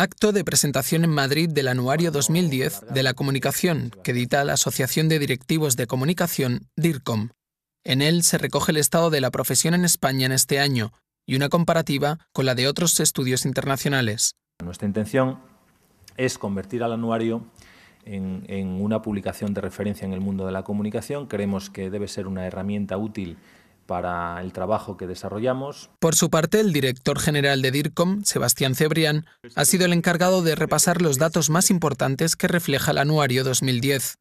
Acto de presentación en Madrid del Anuario 2010 de la Comunicación, que edita la Asociación de Directivos de Comunicación, DIRCOM. En él se recoge el estado de la profesión en España en este año y una comparativa con la de otros estudios internacionales. Nuestra intención es convertir al anuario en, una publicación de referencia en el mundo de la comunicación. Creemos que debe ser una herramienta útil para el trabajo que desarrollamos. Por su parte, el director general de DIRCOM, Sebastián Cebrián, ha sido el encargado de repasar los datos más importantes que refleja el anuario 2010.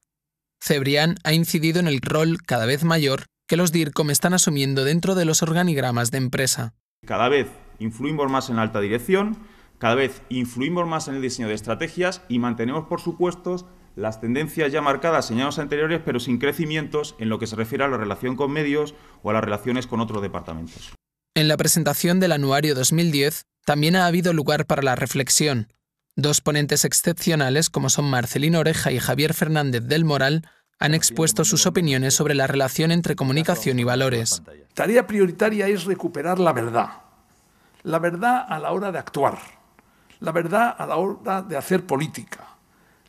Cebrián ha incidido en el rol cada vez mayor que los DIRCOM están asumiendo dentro de los organigramas de empresa. Cada vez influimos más en la alta dirección, cada vez influimos más en el diseño de estrategias y mantenemos, por supuesto, las tendencias ya marcadas en años anteriores, pero sin crecimientos en lo que se refiere a la relación con medios o a las relaciones con otros departamentos. En la presentación del anuario 2010 también ha habido lugar para la reflexión. Dos ponentes excepcionales, como son Marcelino Oreja y Javier Fernández del Moral, han expuesto sus opiniones sobre la relación entre comunicación y valores. Tarea prioritaria es recuperar la verdad. La verdad a la hora de actuar. La verdad a la hora de hacer política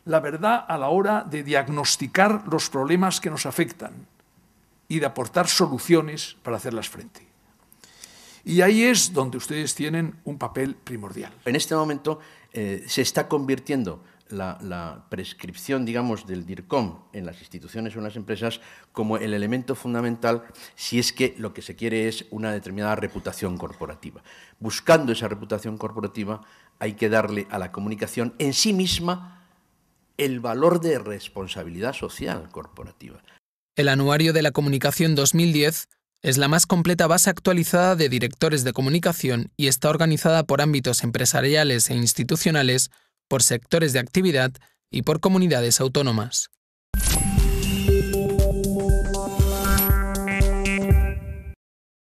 la verdad a la hora de diagnosticar los problemas que nos afectan y de aportar soluciones para hacerlas frente. Y ahí es donde ustedes tienen un papel primordial. En este momento eh, se está convirtiendo la, la, prescripción, digamos, del DIRCOM en las instituciones o en las empresas como el elemento fundamental si es que lo que se quiere es una determinada reputación corporativa. Buscando esa reputación corporativa hay que darle a la comunicación en sí misma el valor de responsabilidad social corporativa. El Anuario de la Comunicación 2010 es la más completa base actualizada de directores de comunicación y está organizada por ámbitos empresariales e institucionales, por sectores de actividad y por comunidades autónomas.